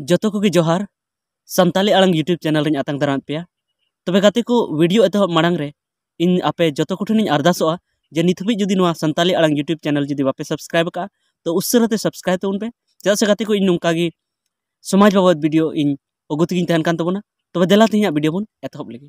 ᱡᱚᱛᱚ ᱠᱚᱜᱮ ᱡᱚᱦᱟᱨ ᱥᱟᱱᱛᱟᱞᱤ ᱟᱲᱟᱝ ᱤᱭᱩᱴᱤᱭᱩᱵ ᱪᱮᱱᱮᱞ ᱨᱤᱧ ᱟᱛᱟᱝ ᱫᱟᱨᱟᱢᱮᱫ ᱯᱮᱭᱟ ᱛᱚᱵᱮ ᱜᱟᱛᱮ ᱠᱚ ᱵᱷᱤᱰᱤᱭᱳ ᱮᱛᱚᱦᱚᱵ ᱢᱟᱲᱟᱝ ᱨᱮ ᱤᱧ ᱟᱯᱮ ᱡᱚᱛᱚ ᱠᱚ ᱴᱷᱮᱱᱤᱧ ᱟᱨᱫᱟᱥᱚᱜᱼᱟ ᱡᱮ ᱱᱤᱛ ᱦᱟᱹᱵᱤᱡ ᱡᱩᱫᱤ ᱱᱚᱣᱟ ᱥᱟᱱᱛᱟᱞᱤ ᱟᱲᱟᱝ ᱤᱭᱩᱴᱤᱭᱩᱵ ᱪᱮᱱᱮᱞ ᱡᱩᱫᱤ ᱵᱟᱯᱮ ᱥᱟᱵᱥᱠᱨᱟᱭᱤᱵ ᱟᱠᱟᱜᱼᱟ ᱛᱚ ᱩᱥᱟᱹᱨᱟᱛᱮ ᱥᱟᱵᱥᱠᱨᱟᱭᱤᱵ ᱛᱟᱵᱚᱱ ᱯᱮ ᱪᱮᱫᱟᱜ ᱥᱮ ᱜᱟᱛᱮ ᱠᱚ ᱤᱧ ᱱᱚᱝᱠᱟ ᱜᱮ ᱥᱚᱢᱟᱡᱽ ᱵᱟᱵᱚᱫ ᱵᱷᱤᱰᱤᱭᱳ ᱤᱧ ᱟᱹᱜᱩ ᱛᱮᱜᱮᱧ ᱛᱟᱦᱮᱱ ᱠᱟᱱ ᱛᱟᱵᱚᱱᱟ ᱛᱚᱵᱮ ᱫᱮᱞᱟ ᱛᱮᱦᱮᱧᱟᱜ ᱵᱷᱤᱰᱤᱭᱳ ᱵᱚᱱ ᱮᱛᱚᱦᱚᱵ ᱞᱮᱜᱮ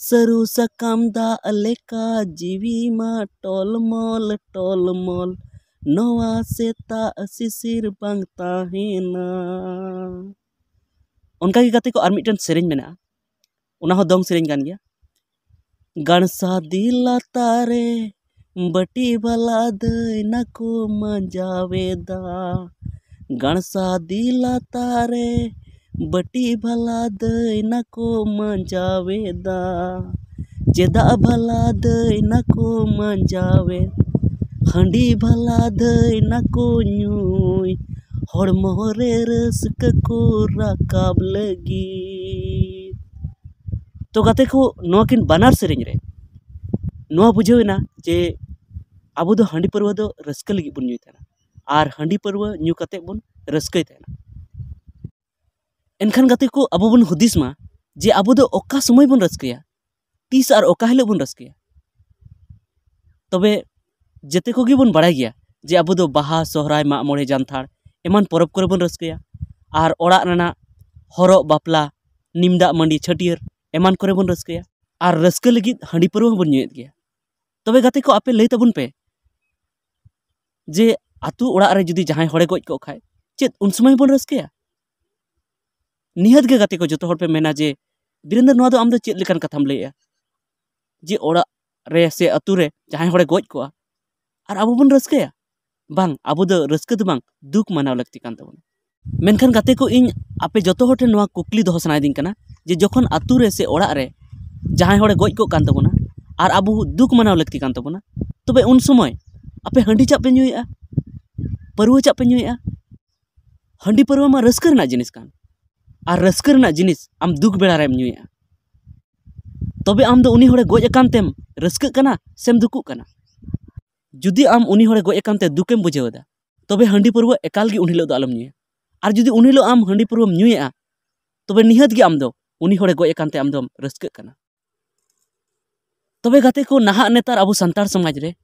सरूसा कामदा ᱟᱞᱮᱠᱟ ᱡᱤᱣᱤᱢᱟ ᱴᱚᱞᱢᱚᱞ ᱴᱚᱞᱢᱚᱞ ᱱᱚᱣᱟ ᱥᱮᱛᱟᱜ ᱥᱤᱥᱤᱨ ᱵᱟᱝ ᱛᱟᱦᱮᱱᱟ ᱚᱱᱠᱟᱜᱮ ᱜᱟᱛᱮ ᱠᱚ ᱟᱨ ᱢᱤᱫᱴᱮᱱ ᱥᱮᱨᱮᱧ ᱢᱮᱱᱟᱜᱼᱟ ᱚᱱᱟ ᱦᱚᱸ ᱫᱚᱝ ᱥᱮᱨᱮᱧ ᱠᱟᱱ ᱜᱮᱭᱟ ᱜᱟᱲᱥᱟ ᱫᱤᱞ ᱞᱟᱛᱟᱨᱮ ᱵᱟᱹᱴᱤ ᱵᱟᱞᱟ ᱫᱟᱹᱭ ᱱᱟᱠᱚ ᱢᱟᱸᱡᱟᱣᱮᱫᱟ ᱜᱟᱲᱥᱟ ᱫᱤᱞ ᱞᱟᱛᱟᱨᱮ बटी भला दैना को मजावेदा चेदा भला दैना को मजावे हंडी भला दैना को हड़मे रसक को रकाब लगी तो गाते को नौकिन बनार से रे नुआ बुझेना जे अब हाँ पर्व रसक लगी बन आर हाँ पर्व नु कते बन रसकना एनखान गति को अब बन हदिसमा जे अब समय बन रसकेया तीस और अका हिलो बन रसकेया तबे जेते को गी बन बड़ा गया जे अब बहा सहराय मा मोड़े जानथार एमान परब करे बन रहा और ओड़ा नना बापला निमदा मंडी छटियर एमान करे बन रसकेया आर रसके लगी हांडी परवा बन नियत गया तबे गते को आपे लेत पे जे आतु ओड़ा रे जदी जहां हड़े गज को खाय चेत उन समय बन रसकेया निहत के गति को जो हर पे मेना जे बीरेंद्र नवा दो आम दो चेद लेकान कथाम लेया जे ओड़ा से अतुरे रे जहां हड़े गज को और अब बन रस्के बांग अब रहा दुख मानव लगती कान तबन मेनखान गते को इन आपे जो हटे नवा कुकली दो सना दिन जे जो अतुरे से ओड़ा रे जहां हड़े गज को कान तबना और अब दुख मानव लगती कान तबना तबे उन समय आपे हाँ चाप पे नुया पारुआ चाप पे नुया हंडी पारुआ मा रस्के जिनिस कान और रसकरण जिनिस आम दुख बेड़ारेम नुए तब आम गजकानतेम रसकना सेम दुखना जुदी आम उड़े गजकानते दुखेम बुझेद तब हाँ पर्व एकाल उन्हीं हिलो आलम नुए और जुदी उन्हीं हिलो हाँ पर्व नुए तब निहत गजकानते आम रसकना तब गाते को नाहक नेतार अब सानार समाज रे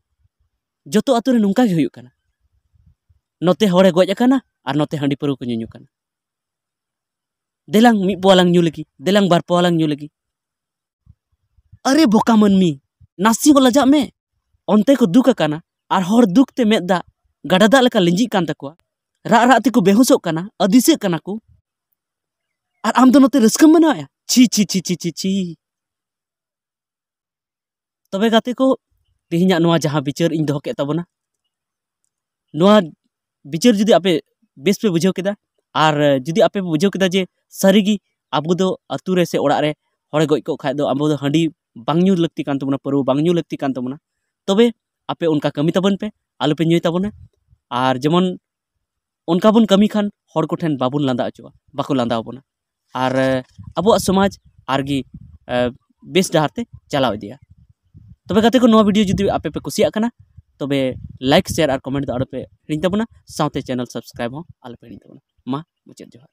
जो अतु तो नौका नते गजकाना और नते हाँ पर्व को जुकाना देलांग मी पोलांग न्यू लगी देलांग बार पोलांग न्यू लगी अरे बोका मन मी नासी हो लजा में अंते को दुख करना और हर दुख ते में दा गडा दा लेका लिंजी कांत को रा रा ते को बेहोश करना अधिसे करना को और आम दोनों ते रिस्क मनाया ची ची ची ची ची ची तबे गाते को तेहिना नुआ जहाँ बिचर इन दोह के तबना नुआ बिचर जदी आपे बेस पे बुझो के दा ᱟᱨ ᱡᱩᱫᱤ ᱟᱯᱮ ᱯᱮ ᱵᱩᱡᱷᱟᱹᱣ ᱠᱮᱫᱟ ᱡᱮ ᱥᱟᱹᱨᱤᱜᱮ ᱟᱵᱚ ᱫᱚ ᱟᱛᱳ ᱨᱮ ᱥᱮ ᱚᱲᱟᱜ ᱨᱮ ᱦᱚᱲᱮ ᱜᱚᱡ ᱠᱚᱜ ᱠᱷᱟᱡ ᱫᱚ ᱟᱵᱚ ᱫᱚ ᱦᱟᱺᱰᱤ ᱵᱟᱝ ᱧᱩ ᱞᱟᱹᱠᱛᱤ ᱠᱟᱱ ᱛᱟᱵᱚᱱᱟ ᱯᱟᱹᱨᱣᱟᱹ ᱵᱟᱝ ᱧᱩ ᱞᱟᱹᱠᱛᱤ ᱠᱟᱱ ᱛᱟᱵᱚᱱᱟ ᱛᱚᱵᱮ ᱟᱯᱮ ᱚᱱᱠᱟ ᱠᱟᱹᱢᱤ ᱛᱟᱵᱚᱱ ᱯᱮ ᱟᱞᱚᱯᱮ ᱧᱩᱭ ᱛᱟᱵᱚᱱᱟ ᱟᱨ ᱡᱮᱢᱚᱱ ᱚᱱᱠᱟ ᱵᱚᱱ ᱠᱟᱹᱢᱤ ᱠᱷᱟᱱ ᱦᱚᱲ ᱠᱚᱴᱷᱮᱱ ᱵᱟᱵᱚᱱ ᱞᱟᱸᱫᱟ ᱦᱚᱪᱚᱜᱼᱟ ᱵᱟᱠᱚ ᱞᱟᱸᱫᱟ ᱟᱵᱚᱱᱟ ᱟᱨ ᱟᱵᱚᱣᱟᱜ ᱥᱚᱢᱟᱡᱽ ᱟᱨᱜᱮ ᱵᱮᱥ ᱰᱟᱦᱟᱨᱛᱮ ᱪᱟᱞᱟᱣ ᱤᱫᱤᱜᱼᱟ ᱛᱚᱵᱮ ᱜᱟᱛᱮ ᱠᱚ ᱱᱚᱣᱟ ᱵᱷᱤᱰᱤᱭᱳ ᱡᱩᱫᱤ ᱟᱯᱮ ᱯᱮ ᱠᱩᱥᱤᱭᱟᱜ ᱠᱟᱱᱟ ᱛᱚᱵᱮ ᱞᱟᱭᱤᱠ ᱥᱮᱭᱟᱨ ᱟᱨ ᱠᱚᱢᱮᱱᱴ ᱫᱚ ᱟᱞᱚᱯᱮ ᱦᱤᱲᱤᱧ ᱛᱟᱵᱚᱱᱟ ᱥᱟᱶᱛᱮ ᱪᱮᱱᱮᱞ ᱥᱟᱵᱥᱠᱨᱟᱭᱤᱵ ᱦᱚᱸ ᱟᱞᱚᱯᱮ ᱦᱤᱲᱤᱧ ᱛᱟᱵᱚᱱᱟ ᱢᱟ ᱢᱩᱪᱟᱹᱫ ᱡᱚᱦᱟᱨ